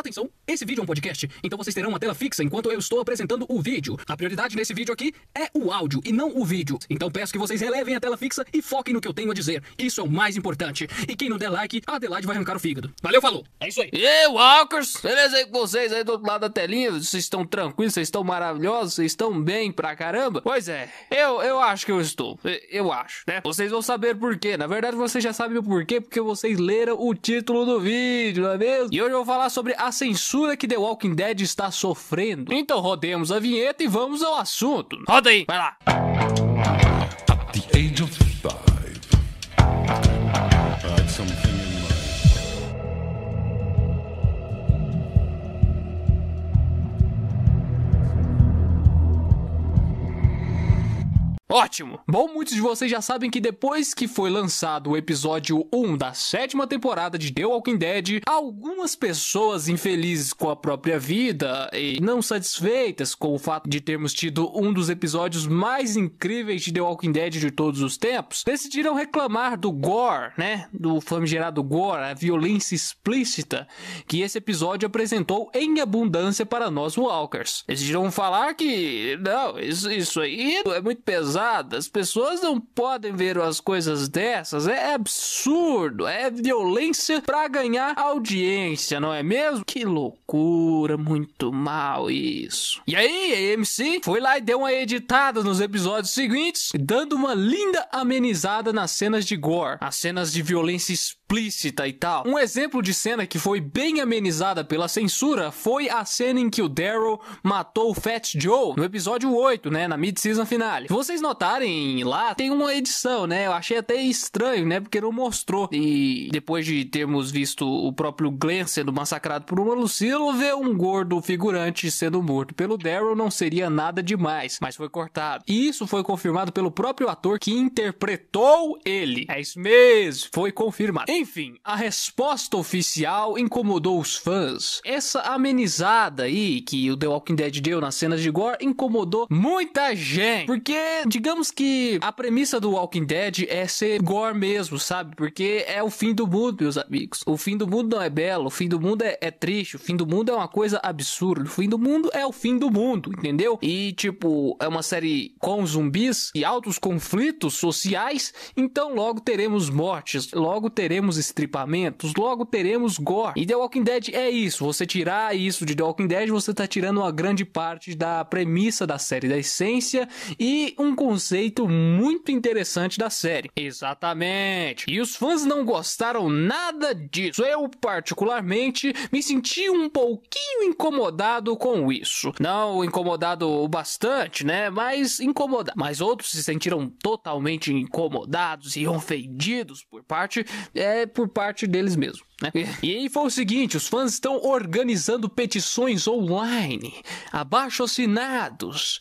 Atenção, esse vídeo é um podcast, então vocês terão uma tela fixa enquanto eu estou apresentando o vídeo. A prioridade nesse vídeo aqui é o áudio e não o vídeo. Então peço que vocês relevem a tela fixa e foquem no que eu tenho a dizer. Isso é o mais importante. E quem não der like, a Adelaide vai arrancar o fígado. Valeu, falou! É isso aí! E aí, Walkers! Beleza aí com vocês aí do outro lado da telinha? Vocês estão tranquilos? Vocês estão maravilhosos? Vocês estão bem pra caramba? Pois é, eu, eu acho que eu estou. Eu acho, né? Vocês vão saber por quê. Na verdade, vocês já sabem o porquê, porque vocês leram o título do vídeo, não é mesmo? E hoje eu vou falar sobre a a censura que The Walking Dead está sofrendo. Então rodemos a vinheta e vamos ao assunto. Roda aí, vai lá. At the age of five. Ótimo! Bom, muitos de vocês já sabem que depois que foi lançado o episódio 1 da sétima temporada de The Walking Dead, algumas pessoas infelizes com a própria vida e não satisfeitas com o fato de termos tido um dos episódios mais incríveis de The Walking Dead de todos os tempos, decidiram reclamar do gore, né? Do famigerado gore, a violência explícita que esse episódio apresentou em abundância para nós walkers. Decidiram falar que, não, isso, isso aí é muito pesado as pessoas não podem ver as coisas dessas. É absurdo, é violência para ganhar audiência, não é mesmo? Que loucura, muito mal isso. E aí, a MC foi lá e deu uma editada nos episódios seguintes, dando uma linda amenizada nas cenas de gore, as cenas de violência espírita explícita e tal. Um exemplo de cena que foi bem amenizada pela censura foi a cena em que o Daryl matou o Fat Joe no episódio 8, né, na mid-season finale. Se vocês notarem lá, tem uma edição, né? Eu achei até estranho, né, porque não mostrou. E depois de termos visto o próprio Glenn sendo massacrado por uma Lucilo, ver um gordo figurante sendo morto pelo Daryl não seria nada demais, mas foi cortado. E isso foi confirmado pelo próprio ator que interpretou ele. É isso mesmo, foi confirmado. Enfim, a resposta oficial incomodou os fãs. Essa amenizada aí que o The Walking Dead deu nas cenas de gore incomodou muita gente. Porque, digamos que a premissa do Walking Dead é ser gore mesmo, sabe? Porque é o fim do mundo, meus amigos. O fim do mundo não é belo, o fim do mundo é, é triste, o fim do mundo é uma coisa absurda. O fim do mundo é o fim do mundo, entendeu? E, tipo, é uma série com zumbis e altos conflitos sociais, então logo teremos mortes, logo teremos teremos estripamentos, logo teremos gore. E The Walking Dead é isso, você tirar isso de The Walking Dead, você tá tirando uma grande parte da premissa da série, da essência e um conceito muito interessante da série. Exatamente. E os fãs não gostaram nada disso. Eu particularmente me senti um pouquinho incomodado com isso. Não incomodado o bastante, né? Mas incomodado. Mas outros se sentiram totalmente incomodados e ofendidos por parte é, é por parte deles mesmo. Né? É. E aí foi o seguinte: os fãs estão organizando petições online, abaixo assinados,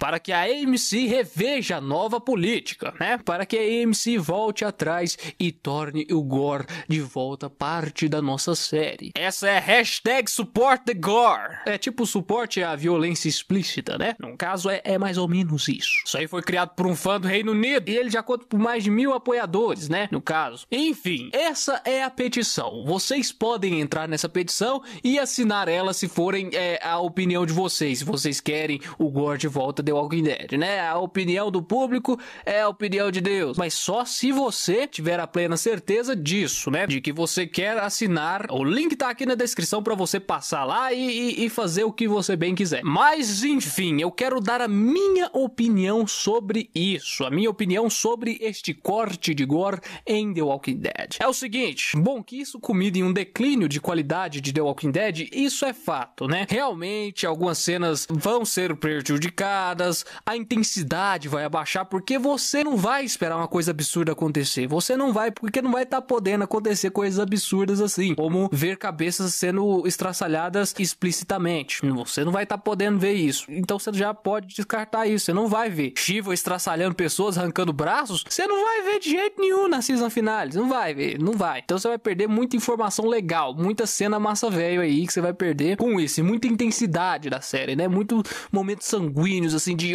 para que a AMC reveja a nova política, né? Para que a AMC volte atrás e torne o Gore de volta parte da nossa série. Essa é hashtag support the Gore. É tipo suporte à violência explícita, né? No caso, é, é mais ou menos isso. Isso aí foi criado por um fã do Reino Unido e ele já conta por mais de mil apoiadores, né? No caso. Enfim, essa é a petição vocês podem entrar nessa petição e assinar ela se forem é, a opinião de vocês, se vocês querem o Gore de volta de Walking Dead, né? A opinião do público é a opinião de Deus, mas só se você tiver a plena certeza disso, né? De que você quer assinar. O link tá aqui na descrição para você passar lá e, e, e fazer o que você bem quiser. Mas enfim, eu quero dar a minha opinião sobre isso, a minha opinião sobre este corte de gore em The Walking Dead. É o seguinte, bom que isso comida em um declínio de qualidade de The Walking Dead, isso é fato, né? Realmente, algumas cenas vão ser prejudicadas, a intensidade vai abaixar, porque você não vai esperar uma coisa absurda acontecer. Você não vai, porque não vai estar tá podendo acontecer coisas absurdas assim, como ver cabeças sendo estraçalhadas explicitamente. Você não vai estar tá podendo ver isso. Então você já pode descartar isso. Você não vai ver Shiva estraçalhando pessoas, arrancando braços. Você não vai ver de jeito nenhum na season finale. Não vai ver, não vai. Então você vai perder muito informação legal, muita cena massa velho aí que você vai perder com isso. E muita intensidade da série, né? Muito momentos sanguíneos, assim, de.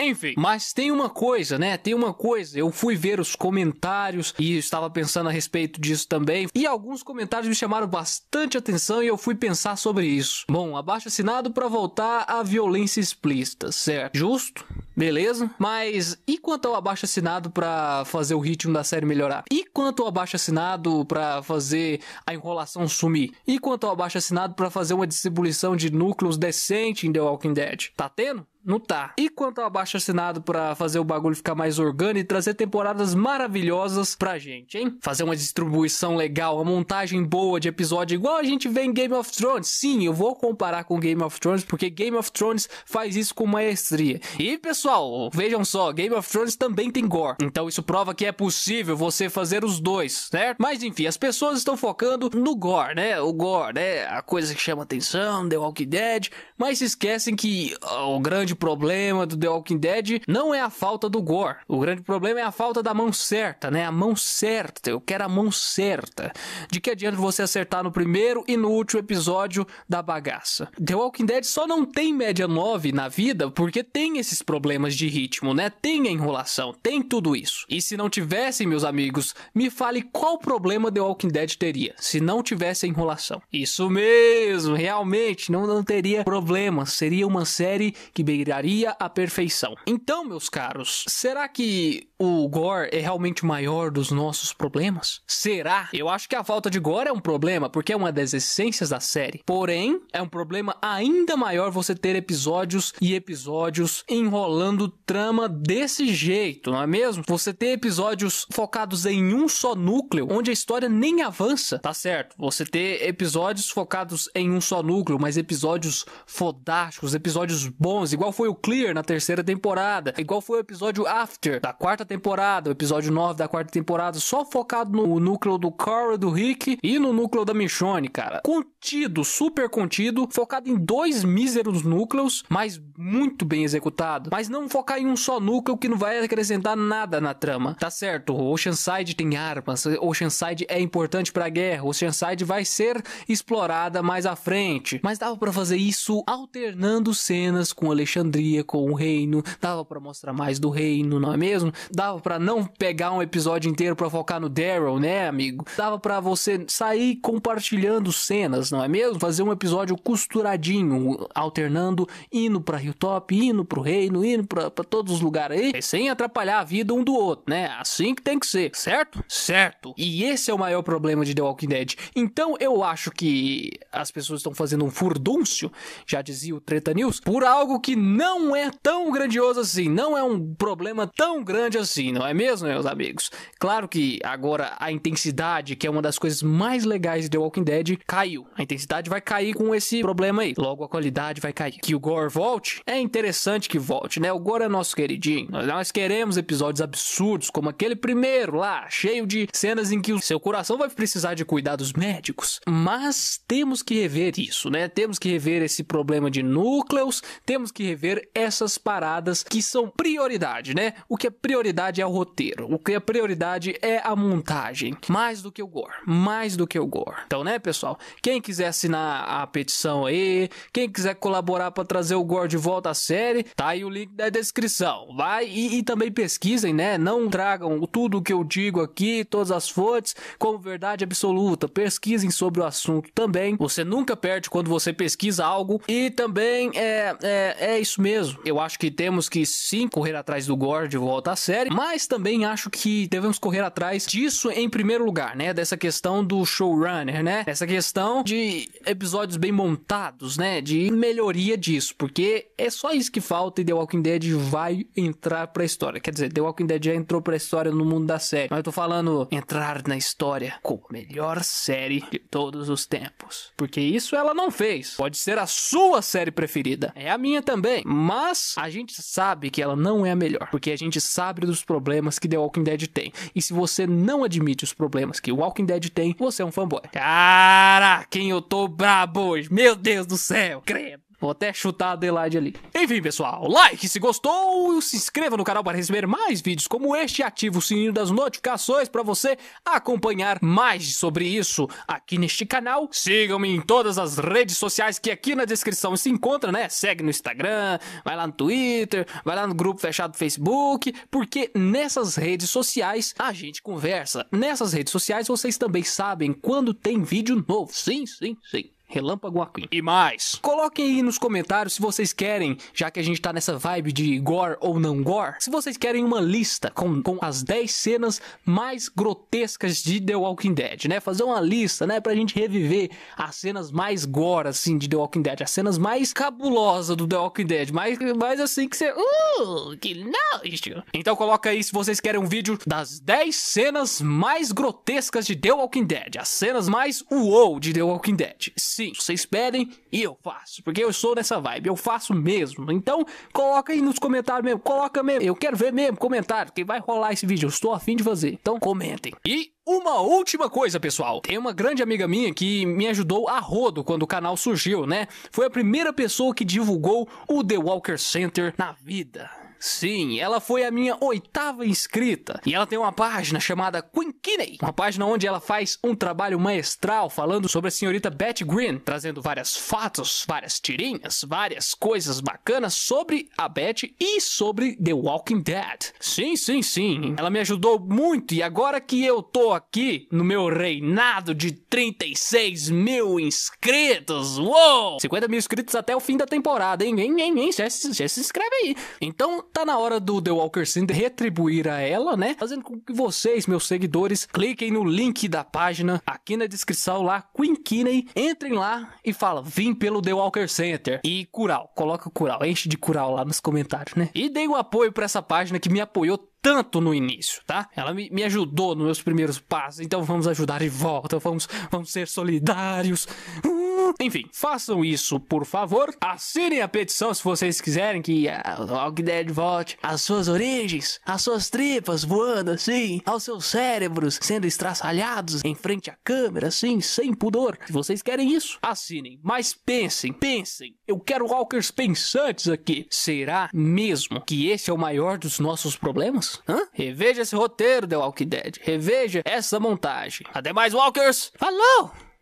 Enfim. Mas tem uma coisa, né? Tem uma coisa. Eu fui ver os comentários e estava pensando a respeito disso também. E alguns comentários me chamaram bastante atenção e eu fui pensar sobre isso. Bom, abaixo assinado para voltar à violência explícita, certo? Justo? Beleza? Mas e quanto ao abaixo assinado para fazer o ritmo da série melhorar? E quanto ao abaixo assinado para fazer a enrolação sumir? E quanto ao abaixo assinado para fazer uma distribuição de núcleos decente em The Walking Dead? Tá tendo? não tá. E quanto ao abaixo assinado para fazer o bagulho ficar mais orgânico e trazer temporadas maravilhosas pra gente, hein? Fazer uma distribuição legal, uma montagem boa de episódio igual a gente vê em Game of Thrones. Sim, eu vou comparar com Game of Thrones porque Game of Thrones faz isso com maestria. E pessoal, vejam só, Game of Thrones também tem gore. Então isso prova que é possível você fazer os dois, certo? Mas enfim, as pessoas estão focando no gore, né? O gore, né? A coisa que chama atenção, The Walking Dead, mas se esquecem que o grande grande problema do The Walking Dead não é a falta do gore. O grande problema é a falta da mão certa, né? A mão certa. Eu quero a mão certa. De que adianta você acertar no primeiro e no último episódio da bagaça? The Walking Dead só não tem média 9 na vida porque tem esses problemas de ritmo, né? Tem a enrolação, tem tudo isso. E se não tivessem, meus amigos, me fale qual problema The Walking Dead teria se não tivesse a enrolação. Isso mesmo, realmente não, não teria problemas. Seria uma série que beiraria a perfeição. Então, meus caros, será que o Gore é realmente o maior dos nossos problemas? Será? Eu acho que a falta de Gore é um problema, porque é uma das essências da série. Porém, é um problema ainda maior você ter episódios e episódios enrolando trama desse jeito, não é mesmo? Você ter episódios focados em um só núcleo, onde a história nem avança, tá certo? Você ter episódios focados em um só núcleo, mas episódios fodásticos, episódios bons, igual foi o Clear na terceira temporada, igual foi o episódio After da quarta temporada, o episódio 9 da quarta temporada, só focado no núcleo do Carl, do Rick e no núcleo da Michonne, cara. Contido, super contido, focado em dois míseros núcleos, mas muito bem executado. Mas não focar em um só núcleo que não vai acrescentar nada na trama. Tá certo, Oceanside tem armas, Oceanside é importante pra guerra, Oceanside vai ser explorada mais à frente. Mas dava para fazer isso alternando cenas com Alexandre Alexandria com o reino, dava para mostrar mais do reino, não é mesmo? Dava para não pegar um episódio inteiro para focar no Daryl, né, amigo? Dava para você sair compartilhando cenas, não é mesmo? Fazer um episódio costuradinho, alternando, indo para Hilltop, indo pro reino, indo para todos os lugares aí, sem atrapalhar a vida um do outro, né? Assim que tem que ser, certo? Certo. E esse é o maior problema de The Walking Dead. Então eu acho que as pessoas estão fazendo um furdúncio, já dizia o Treta News, por algo que não é tão grandioso assim, não é um problema tão grande assim, não é mesmo, meus amigos? Claro que agora a intensidade, que é uma das coisas mais legais de The Walking Dead, caiu. A intensidade vai cair com esse problema aí. Logo a qualidade vai cair. Que o Gore volte, é interessante que volte, né? O Gore é nosso queridinho. Nós queremos episódios absurdos, como aquele primeiro lá, cheio de cenas em que o seu coração vai precisar de cuidados médicos. Mas temos que rever isso, né? Temos que rever esse problema de núcleos, temos que rever rever essas paradas que são prioridade, né? O que é prioridade é o roteiro, o que é prioridade é a montagem, mais do que o gore, mais do que o gore. Então, né, pessoal? Quem quiser assinar a petição aí, quem quiser colaborar para trazer o gore de volta à série, tá aí o link da descrição. Vai e, e também pesquisem, né? Não tragam tudo o que eu digo aqui, todas as fontes, como verdade absoluta. Pesquisem sobre o assunto também. Você nunca perde quando você pesquisa algo. E também é, é, é isso mesmo. Eu acho que temos que sim correr atrás do Gore de volta à série, mas também acho que devemos correr atrás disso em primeiro lugar, né? Dessa questão do showrunner, né? Essa questão de episódios bem montados, né? De melhoria disso, porque é só isso que falta e The Walking Dead vai entrar pra história. Quer dizer, The Walking Dead já entrou pra história no mundo da série, mas eu tô falando entrar na história com a melhor série de todos os tempos, porque isso ela não fez. Pode ser a sua série preferida, é a minha também mas a gente sabe que ela não é a melhor, porque a gente sabe dos problemas que The Walking Dead tem. E se você não admite os problemas que Walking Dead tem, você é um fanboy. Cara, quem eu tô brabo hoje. Meu Deus do céu, credo. Vou até chutar a Adelaide ali. Enfim, pessoal, like se gostou, e se inscreva no canal para receber mais vídeos como este e ative o sininho das notificações para você acompanhar mais sobre isso aqui neste canal. Sigam-me em todas as redes sociais que aqui na descrição se encontra, né? Segue no Instagram, vai lá no Twitter, vai lá no grupo fechado do Facebook, porque nessas redes sociais a gente conversa. Nessas redes sociais vocês também sabem quando tem vídeo novo. Sim, sim, sim. Relâmpago McQueen. E mais. Coloquem aí nos comentários se vocês querem, já que a gente tá nessa vibe de gore ou não gore, se vocês querem uma lista com, com as 10 cenas mais grotescas de The Walking Dead, né? Fazer uma lista, né? Pra gente reviver as cenas mais gore, assim, de The Walking Dead. As cenas mais cabulosas do The Walking Dead. Mais, mais assim que você... Uh, que nojo! Então coloca aí se vocês querem um vídeo das 10 cenas mais grotescas de The Walking Dead. As cenas mais uou de The Walking Dead sim, vocês pedem e eu faço, porque eu sou nessa vibe, eu faço mesmo. Então, coloca aí nos comentários mesmo, coloca mesmo, eu quero ver mesmo comentário, que vai rolar esse vídeo, eu estou afim de fazer. Então, comentem. E uma última coisa, pessoal. Tem uma grande amiga minha que me ajudou a rodo quando o canal surgiu, né? Foi a primeira pessoa que divulgou o The Walker Center na vida. Sim, ela foi a minha oitava inscrita. E ela tem uma página chamada Queen Kinney, uma página onde ela faz um trabalho maestral falando sobre a senhorita Betty Green, trazendo várias fatos, várias tirinhas, várias coisas bacanas sobre a Betty e sobre The Walking Dead. Sim, sim, sim. Ela me ajudou muito e agora que eu tô aqui no meu reinado de 36 mil inscritos, uou! 50 mil inscritos até o fim da temporada, hein? Hein, hein, hein? Já se, já se inscreve aí. Então, Tá na hora do The Walker Sim retribuir a ela, né? Fazendo com que vocês, meus seguidores, cliquem no link da página aqui na descrição lá, Queen Kinney, entrem lá e fala: "Vim pelo The Walker Center" e Cural, coloca Cural, enche de Cural lá nos comentários, né? E dei o um apoio para essa página que me apoiou tanto no início, tá? Ela me, me ajudou nos meus primeiros passos, então vamos ajudar de volta, vamos, vamos ser solidários. Uh! Enfim, façam isso, por favor. Assinem a petição se vocês quiserem que ah, a Dead volte às suas origens, às suas tripas voando assim, aos seus cérebros sendo estraçalhados em frente à câmera, assim, sem pudor. Se vocês querem isso, assinem. Mas pensem, pensem. Eu quero walkers pensantes aqui. Será mesmo que esse é o maior dos nossos problemas? Hã? Reveja esse roteiro, The Walking Dead. Reveja essa montagem. Até mais, walkers! Falou!